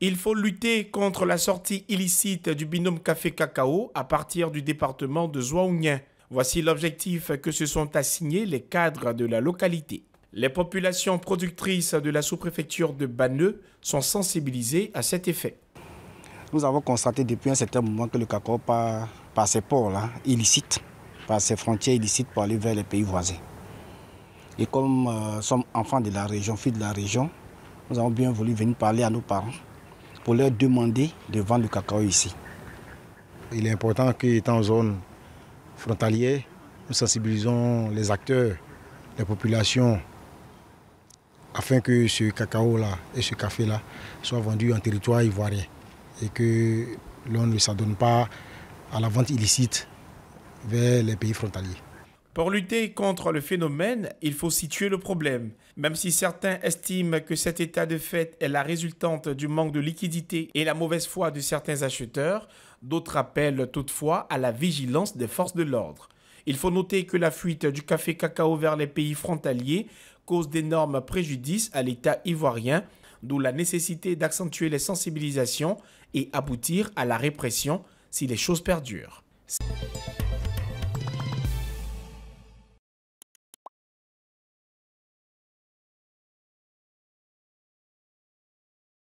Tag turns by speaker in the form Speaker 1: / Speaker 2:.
Speaker 1: Il faut lutter contre la sortie illicite du binôme café-cacao à partir du département de Zouaounien. Voici l'objectif que se sont assignés les cadres de la localité. Les populations productrices de la sous-préfecture de Banneux sont sensibilisées à cet effet.
Speaker 2: Nous avons constaté depuis un certain moment que le cacao passe par ces ports-là, illicites, par ces frontières illicites pour aller vers les pays voisins. Et comme nous euh, sommes enfants de la région, filles de la région, nous avons bien voulu venir parler à nos parents pour leur demander de vendre le cacao ici. Il est important qu'étant en zone frontalière, nous sensibilisons les acteurs, les populations, afin que ce cacao-là et ce café-là soient vendus en territoire ivoirien et que l'on ne s'adonne pas à la vente illicite vers les pays frontaliers.
Speaker 1: Pour lutter contre le phénomène, il faut situer le problème. Même si certains estiment que cet état de fait est la résultante du manque de liquidité et la mauvaise foi de certains acheteurs, d'autres appellent toutefois à la vigilance des forces de l'ordre. Il faut noter que la fuite du café cacao vers les pays frontaliers cause d'énormes préjudices à l'État ivoirien, d'où la nécessité d'accentuer les sensibilisations et aboutir à la répression si les choses perdurent.